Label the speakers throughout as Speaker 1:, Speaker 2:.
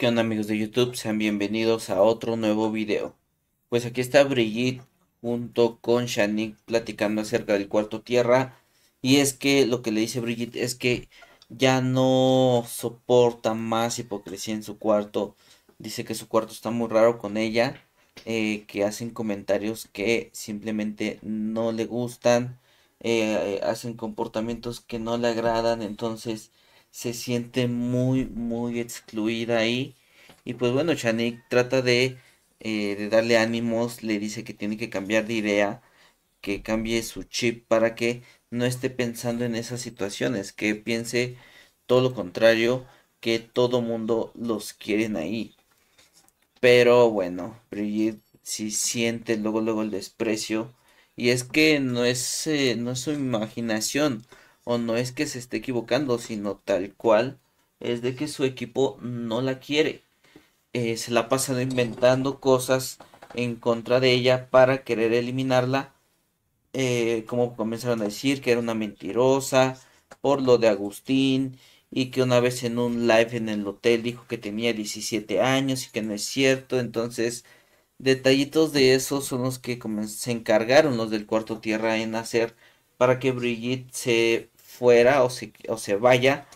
Speaker 1: ¿Qué onda amigos de YouTube? Sean bienvenidos a otro nuevo video. Pues aquí está Brigitte junto con Shanik platicando acerca del cuarto tierra. Y es que lo que le dice Brigitte es que ya no soporta más hipocresía en su cuarto. Dice que su cuarto está muy raro con ella. Eh, que hacen comentarios que simplemente no le gustan. Eh, hacen comportamientos que no le agradan. Entonces se siente muy, muy excluida ahí. Y pues bueno, Chanik trata de, eh, de darle ánimos, le dice que tiene que cambiar de idea, que cambie su chip para que no esté pensando en esas situaciones, que piense todo lo contrario, que todo mundo los quieren ahí. Pero bueno, Brigitte sí siente luego luego el desprecio y es que no es eh, no es su imaginación, o no es que se esté equivocando, sino tal cual es de que su equipo no la quiere. Eh, se la ha pasado inventando cosas en contra de ella para querer eliminarla. Eh, como comenzaron a decir que era una mentirosa por lo de Agustín y que una vez en un live en el hotel dijo que tenía 17 años y que no es cierto. Entonces, detallitos de eso son los que se encargaron los del cuarto tierra en hacer para que Brigitte se fuera o se, o se vaya.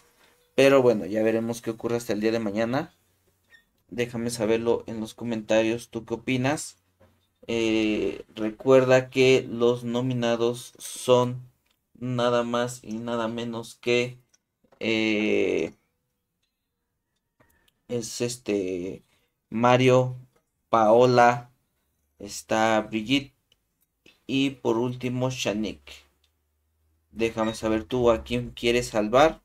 Speaker 1: Pero bueno, ya veremos qué ocurre hasta el día de mañana. Déjame saberlo en los comentarios, tú qué opinas. Eh, recuerda que los nominados son nada más y nada menos que eh, es este Mario, Paola, está Brigitte y por último Shanique Déjame saber tú a quién quieres salvar.